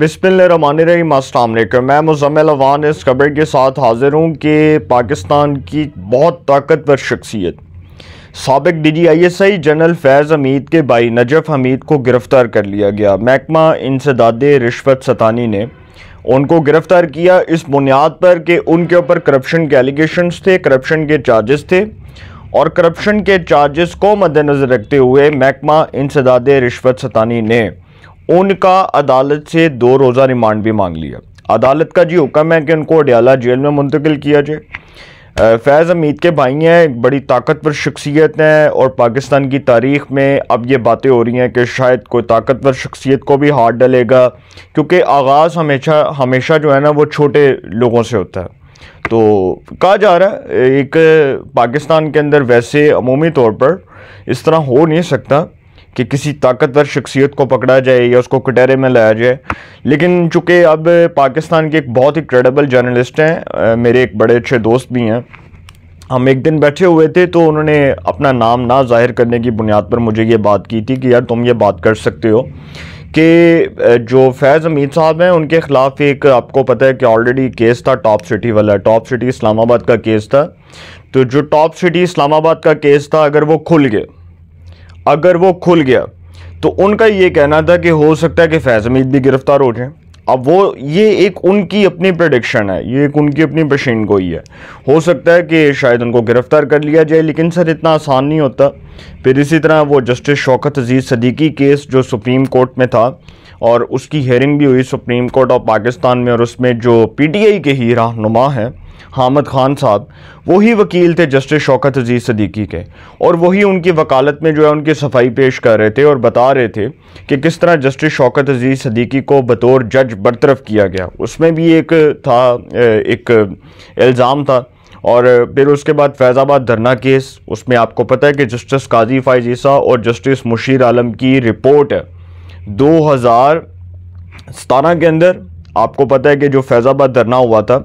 बिस्मिल्लाम अस्सलाम मैं मुजम्मिल अवान इस खबर के साथ हाजिर हूँ कि पाकिस्तान की बहुत ताकतवर शख्सियत सबक D G I S I general Faiz Hameed के भाई नजफ़ हमीद को गिरफ़्तार कर लिया गया महकमा इंसदाद रिश्वत सतानी ने उनको गिरफ़्तार किया इस बुनियाद पर कि उनके ऊपर करप्शन के एलिगेशन थे करप्शन के चार्जस थे और करप्शन के चार्जस को मद्दनज़र रखते हुए महकमा इंसदाद रिश्वत सतानी ने उनका अदालत से दो रोज़ा रिमांड भी मांग लिया अदालत का जी हुक्म है कि उनको अडयाला जेल में मुंतकिल किया जाए फैज़ अमीद के भाई हैं एक बड़ी ताकतवर शख्सियत हैं और पाकिस्तान की तारीख में अब ये बातें हो रही हैं कि शायद कोई ताकतवर शख्सियत को भी हाथ डलेगा क्योंकि आगाज़ हमेशा हमेशा जो है ना वो छोटे लोगों से होता है तो कहा जा रहा है एक पाकिस्तान के अंदर वैसे अमूमी तौर पर इस तरह हो नहीं सकता कि किसी ताकतवर शख्सियत को पकड़ा जाए या उसको कटहरे में लाया जाए लेकिन चूँकि अब पाकिस्तान के एक बहुत ही क्रेडिबल जर्नलिस्ट हैं मेरे एक बड़े अच्छे दोस्त भी हैं हम एक दिन बैठे हुए थे तो उन्होंने अपना नाम ना जाहिर करने की बुनियाद पर मुझे ये बात की थी कि यार तुम ये बात कर सकते हो कि जो फैज़ अमीद साहब हैं उनके ख़िलाफ़ एक आपको पता है कि ऑलरेडी केस था टॉप सिटी वाला टॉप सिटी इस्लामाबाद का केस था तो जो टॉप सिटी इस्लामाबाद का केस था अगर वो खुल गया अगर वो खुल गया तो उनका ये कहना था कि हो सकता है कि फैज़ हमीद भी गिरफ़्तार हो जाए अब वो ये एक उनकी अपनी प्रडिक्शन है ये एक उनकी अपनी को ही है हो सकता है कि शायद उनको गिरफ़्तार कर लिया जाए लेकिन सर इतना आसान नहीं होता फिर इसी तरह वो जस्टिस शौकत अजीज़ सदीकी केस जो सुप्रीम कोर्ट में था और उसकी हेयरिंग भी हुई सुप्रीम कोर्ट ऑफ पाकिस्तान में और उसमें जो पी टी आई के ही रहनुमा हैं हामद खान साहब वही वकील थे जस्टिस शौकत अजीज़ सदीकी के और वही उनकी वकालत में जो है उनकी सफाई पेश कर रहे थे और बता रहे थे कि किस तरह जस्टिस शौकत अजीज़ सदीकी को बतौर जज बरतरफ किया गया उसमें भी एक था एक इल्ज़ाम था और फिर उसके बाद फैज़ाबाद धरना केस उसमें आपको पता है कि जस्टिस काजी फायजीसा और जस्टिस मुशीर आलम की रिपोर्ट दो हज़ार सतारह के अंदर आपको पता है कि जो फैज़ाबाद धरना हुआ था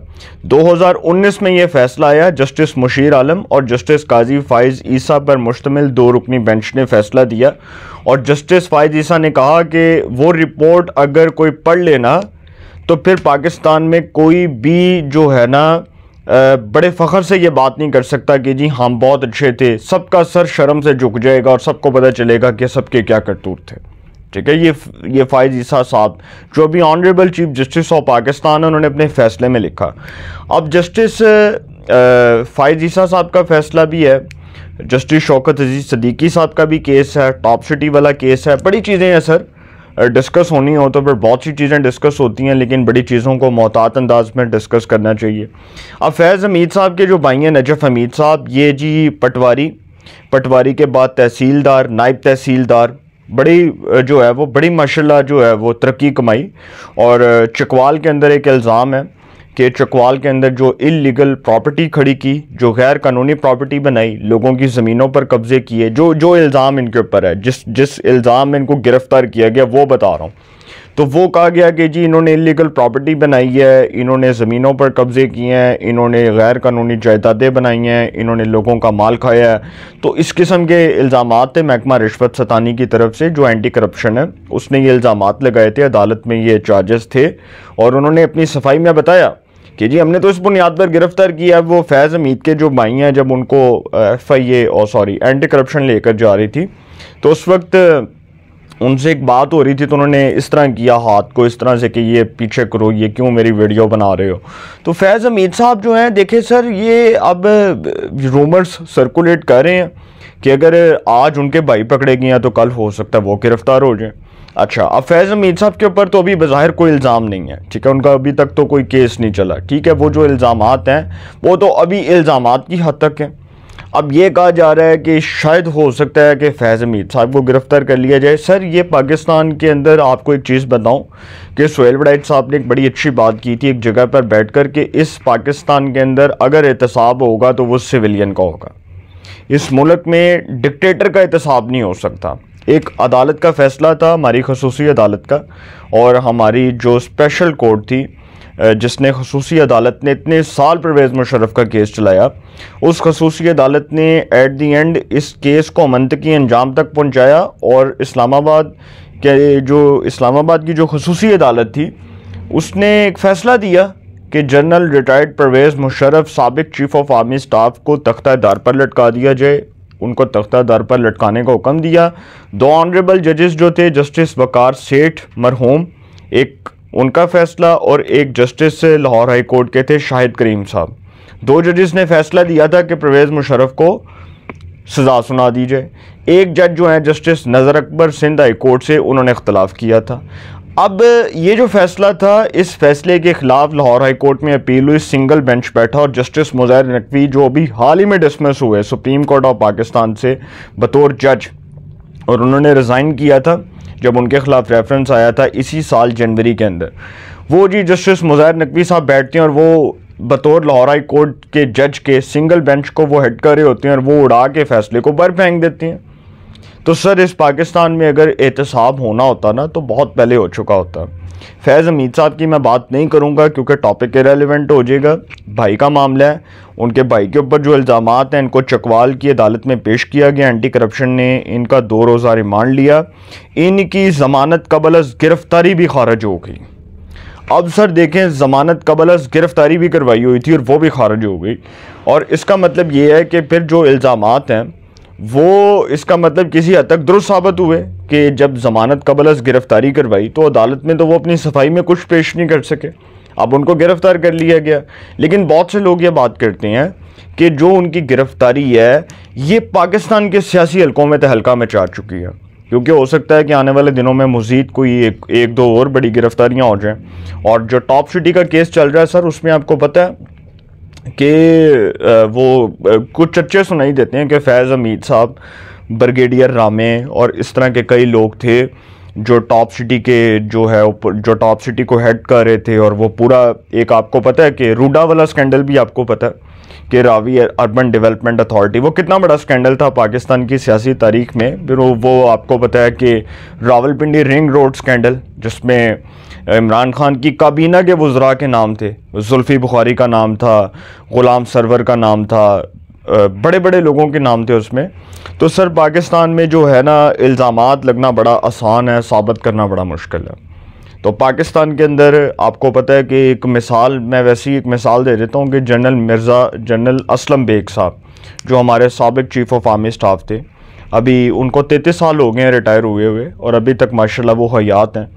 2019 में यह फैसला आया जस्टिस मुशीर आलम और जस्टिस काजी फ़ाइज़ ईसा पर मुश्तमिल दो रुकनी बेंच ने फैसला दिया और जस्टिस फ़ाइज़ ईसा ने कहा कि वो रिपोर्ट अगर कोई पढ़ लेना तो फिर पाकिस्तान में कोई भी जो है ना बड़े फ़ख्र से ये बात नहीं कर सकता कि जी हम बहुत अच्छे थे सबका सर शर्म से झुक जाएगा और सबको पता चलेगा कि सबके क्या करतूत थे ठीक है ये ये फाइज ईसा साहब जो अभी honourable chief justice of Pakistan है उन्होंने अपने फैसले में लिखा अब जस्टिस फाइज ईसा साहब का फैसला भी है जस्टिस शौकत अजीज़ सदीकी साहब का भी केस है टॉप सिटी वाला केस है बड़ी चीज़ें हैं सर डिस्कस होनी हो तो फिर बहुत सी चीज़ें डिस्कस होती हैं लेकिन बड़ी चीज़ों को मोहतात अंदाज में डिस्कस करना चाहिए अब फैज़ हमीद साहब के जो भाई हैं नजफ़ हमीद साहब ये जी पटवारी पटवारी के बाद तहसीलदार नायब तहसीलदार बड़ी जो है वो बड़ी माशा जो है वो तरक्की कमाई और चकवाल के अंदर एक इल्ज़ाम है कि चकवाल के अंदर जो इलीगल प्रॉपर्टी खड़ी की जो गैर कानूनी प्रॉपर्टी बनाई लोगों की ज़मीनों पर कब्ज़े किए जो जो इल्ज़ाम इनके ऊपर है जिस जिस इल्ज़ाम में इनको गिरफ़्तार किया गया वो बता रहा हूँ तो वो कहा गया कि जी इन्होंने इलीगल प्रॉपर्टी बनाई है इन्होंने ज़मीनों पर कब्ज़े किए हैं इन्होंने गैर कानूनी जायदादें बनाई हैं इन्होंने लोगों का माल खाया है तो इस किस्म के इल्ज़ाम थे महकमा रिश्वत सतानी की तरफ से जो एंटी करप्शन है उसने ये इल्ज़ाम लगाए थे अदालत में ये चार्जेस थे और उन्होंने अपनी सफाई में बताया कि जी हमने तो इस बुनियाद पर गिरफ्तार किया वो फैज़ हमीद के जो भाई हैं जब उनको एफ आई ए और सॉरी एंटी करप्शन लेकर जा रही थी तो उस वक्त उनसे एक बात हो रही थी तो उन्होंने इस तरह किया हाथ को इस तरह से कि ये पीछे करो ये क्यों मेरी वीडियो बना रहे हो तो फैज़ हमीद साहब जो हैं देखे सर ये अब रूमर्स सर्कुलेट कर रहे हैं कि अगर आज उनके भाई पकड़े गए हैं तो कल हो सकता है वो गिरफ़्तार हो जाए अच्छा अब फैज़ हमीद साहब के ऊपर तो अभी बाहर कोई इल्ज़ाम नहीं है ठीक है उनका अभी तक तो कोई केस नहीं चला ठीक है वो जो इल्ज़ाम हैं वो तो अभी इल्ज़ाम की हद तक हैं अब ये कहा जा रहा है कि शायद हो सकता है कि फैज़ हमीद साहब को गिरफ़्तार कर लिया जाए सर ये पाकिस्तान के अंदर आपको एक चीज़ बताऊँ कि सोहेल वडाइट साहब ने एक बड़ी अच्छी बात की थी एक जगह पर बैठ कर कि इस पाकिस्तान के अंदर अगर एहतसाब होगा तो वो सिविलियन का होगा इस मुल्क में डिक्टेटर का एहतसाब नहीं हो सकता एक अदालत का फ़ैसला था हमारी खसूसी अदालत का और हमारी जो स्पेशल कोर्ट थी जिसने खसूसी अदालत ने इतने साल परवेज़ मुशरफ का केस चलाया उस खसूसी अदालत ने एट दी एंड इस केस को मनतकी अंजाम तक पहुँचाया और इस्लामाबाद के जो इस्लामाबाद की जो खसूसी अदालत थी उसने एक फ़ैसला दिया कि जनरल रिटायर्ड परवेज़ मुशरफ सबक चीफ़ ऑफ आर्मी स्टाफ को तख्ता दार पर लटका दिया जाए उनको तख्ता दार पर लटकाने का हुक्म दिया दो ऑनरेबल जजेस जो थे जस्टिस वकार सेठ मरहूम एक उनका फैसला और एक जस्टिस लाहौर हाई कोर्ट के थे शाहिद करीम साहब दो जजेस ने फैसला दिया था कि परवेज़ मुशरफ को सज़ा सुना दी जाए एक जज जो है जस्टिस नज़र अकबर सिंध हाई कोर्ट से उन्होंने इख्तलाफ किया था अब ये जो फैसला था इस फैसले के ख़िलाफ़ लाहौर हाई कोर्ट में अपील हुई सिंगल बेंच बैठा और जस्टिस मुजैर नकवी जो अभी हाल ही में डिसमिस हुए सुप्रीम कोर्ट ऑफ पाकिस्तान से बतौर जज और उन्होंने रिज़ाइन किया था जब उनके खिलाफ रेफरेंस आया था इसी साल जनवरी के अंदर वो जी जस्टिस मुजाहिर नकवी साहब बैठते हैं और वो बतौर लाहौर हाई कोर्ट के जज के सिंगल बेंच को वो हेड कर रहे होते हैं और वो उड़ा के फैसले को बर फेंक देते हैं तो सर इस पाकिस्तान में अगर एहतसाब होना होता ना तो बहुत पहले हो चुका होता फैज़ हमीद साहब की मैं बात नहीं करूँगा क्योंकि टॉपिक रेलिवेंट हो जाएगा भाई का मामला है उनके भाई के ऊपर जो इल्ज़ाम हैं इनको चकवाल की अदालत में पेश किया गया एंटी करप्शन ने इनका दो रोज़ा रिमांड लिया इनकी ज़मानत कबल गिरफ़्तारी भी खारज हो गई अब सर देखें ज़मानत कबल गिरफ़्तारी भी करवाई हुई थी और वो भी खारज हो गई और इसका मतलब ये है कि फिर जो इल्ज़ाम हैं वो इसका मतलब किसी हद तक दुरुस्त साबित हुए कि जब ज़मानत कबल गिरफ़्तारी करवाई तो अदालत में तो वो अपनी सफाई में कुछ पेश नहीं कर सके अब उनको गिरफ़्तार कर लिया गया लेकिन बहुत से लोग ये बात करते हैं कि जो उनकी गिरफ़्तारी है ये पाकिस्तान के सियासी हलकों में तहलका में चार चुकी है क्योंकि हो सकता है कि आने वाले दिनों में मज़ीद कोई एक एक दो और बड़ी गिरफ़्तारियाँ हो जाएँ और जो टॉप सिटी का केस चल रहा है सर उसमें आपको पता है कि वो कुछ चर्चे सुनाई तो देते हैं कि फैज़ हमीद साहब ब्रिगेडियर रामे और इस तरह के कई लोग थे जो टॉप सिटी के जो है जो टॉप सिटी को हेड कर रहे थे और वो पूरा एक आपको पता है कि रूडा वाला स्कैंडल भी आपको पता है कि रावी अर्बन डेवलपमेंट अथॉरिटी वो कितना बड़ा स्कैंडल था पाकिस्तान की सियासी तारीख में फिर वो आपको पता है कि रावलपिंडी रिंग रोड स्कैंडल जिसमें इमरान खान की काबीना के वज्रा के नाम थे जुल्फ़ी बुखारी का नाम था ग़ुलाम सरवर का नाम था बड़े बड़े लोगों के नाम थे उसमें तो सर पाकिस्तान में जो है ना इल्ज़ाम लगना बड़ा आसान है साबित करना बड़ा मुश्किल है तो पाकिस्तान के अंदर आपको पता है कि एक मिसाल मैं वैसी एक मिसाल दे देता हूँ कि जनरल मिर्ज़ा जनरल असलम बेग साहब जो हमारे सबक चीफ़ ऑफ आर्मी स्टाफ थे अभी उनको तैतीस साल हो गए हैं रिटायर हुए हुए और अभी तक माशाल्लाह वो हयात हैं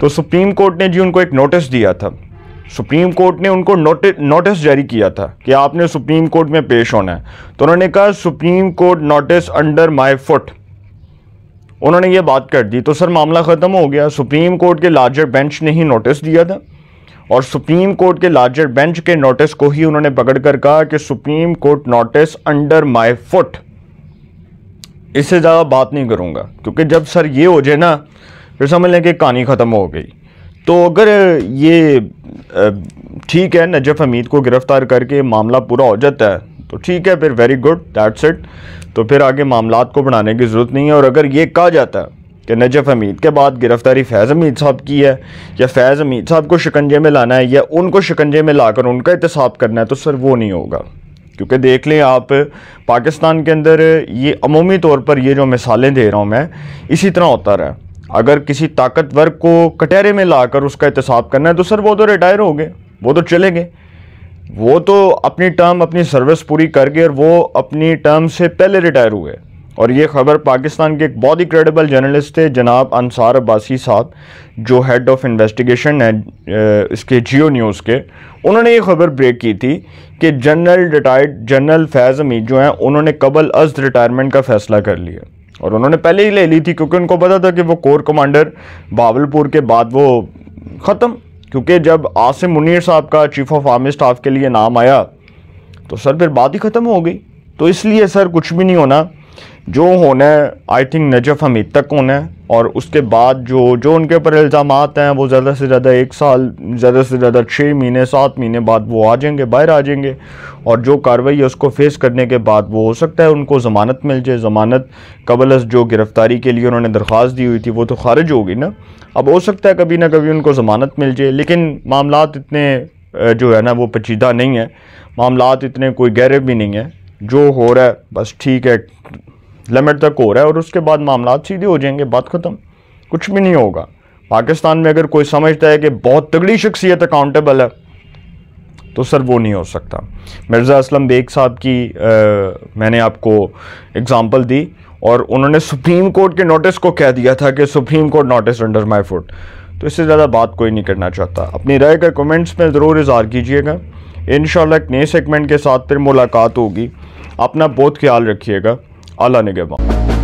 तो सुप्रीम कोर्ट ने जी उनको एक नोटिस दिया था सुप्रीम कोर्ट ने उनको नोटिस जारी किया था कि आपने सुप्रीम कोर्ट में पेश होना है तो उन्होंने कहा supreme court notice under my foot उन्होंने ये बात कर दी तो सर मामला ख़त्म हो गया सुप्रीम कोर्ट के लार्जर बेंच ने ही नोटिस दिया था और सुप्रीम कोर्ट के लार्जर बेंच के नोटिस को ही उन्होंने पकड़ कर कहा कि supreme court notice under my foot इससे ज़्यादा बात नहीं करूँगा क्योंकि जब सर ये हो जाए ना फिर समझ लें कि कहानी ख़त्म हो गई तो अगर ये ठीक है नजफ हमीद को गिरफ़्तार करके मामला पूरा हो जाता है तो ठीक है फिर वेरी गुड दैट्स इट तो फिर आगे मामला को बढ़ाने की ज़रूरत नहीं है और अगर ये कहा जाता है कि नजफ हमीद के बाद गिरफ़्तारी फैज़ हमीद साहब की है या फैज़ हमीद साहब को शिकंजे में लाना है या उनको शिकंजे में लाकर उनका एहतसाब करना है तो सर वो नहीं होगा क्योंकि देख लें आप पाकिस्तान के अंदर ये अमूमी तौर पर ये जो मिसालें दे रहा हूँ मैं इसी तरह होता रहा अगर किसी ताकतवर को कटहरे में लाकर उसका एहतसाब करना है तो सर वो तो रिटायर हो गए वो तो चले गए वो तो अपनी टर्म अपनी सर्विस पूरी करके और वो अपनी टर्म से पहले रिटायर हुए और ये खबर पाकिस्तान के एक बहुत ही क्रेडिबल जर्नलिस्ट थे जनाब अंसार अब्बासी साहब जो हेड ऑफ इन्वेस्टिगेशन है इसके जियो न्यूज़ के उन्होंने ये खबर ब्रेक की थी कि general retired general Faiz Hameed जो हैं उन्होंने कबल अज रिटायरमेंट का फ़ैसला कर लिया और उन्होंने पहले ही ले ली थी क्योंकि उनको पता था कि वो कोर कमांडर बावलपुर के बाद वो ख़त्म क्योंकि जब आसिम मुनीर साहब का चीफ ऑफ आर्मी स्टाफ के लिए नाम आया तो सर फिर बात ही ख़त्म हो गई तो इसलिए सर कुछ भी नहीं होना जो होना है आई थिंक नजफ़ हमीद तक होना है और उसके बाद जो जो उनके ऊपर इल्ज़ाम हैं वो ज़्यादा से ज़्यादा एक साल ज़्यादा से ज़्यादा छः महीने सात महीने बाद वो आ जाएंगे बाहर आ जाएंगे और जो कार्रवाई है उसको फेस करने के बाद वो हो सकता है उनको ज़मानत मिल जाए ज़मानत कबल जो गिरफ़्तारी के लिए उन्होंने दरख्वास्त दी हुई थी वो तो खारिज होगी ना अब हो सकता है कभी ना कभी उनको ज़मानत मिल जाए लेकिन मामला इतने जो है ना वो पचीदा नहीं है मामला इतने कोई गहरे भी नहीं है जो हो रहा है बस ठीक है लिमिट तक हो रहा है और उसके बाद मामला सीधे हो जाएंगे बात ख़त्म कुछ भी नहीं होगा पाकिस्तान में अगर कोई समझता है कि बहुत तगड़ी शख्सियत अकाउंटेबल है तो सर वो नहीं हो सकता मिर्ज़ा असलम बेग साहब की आ, मैंने आपको एग्ज़ाम्पल दी और उन्होंने सुप्रीम कोर्ट के नोटिस को कह दिया था कि supreme court notice under my foot तो इससे ज़्यादा बात कोई नहीं करना चाहता अपनी राय का कमेंट्स में ज़रूर इजहार कीजिएगा इन एक नए सेगमेंट के साथ फिर मुलाकात होगी अपना बहुत ख्याल रखिएगा अल्लाह निगम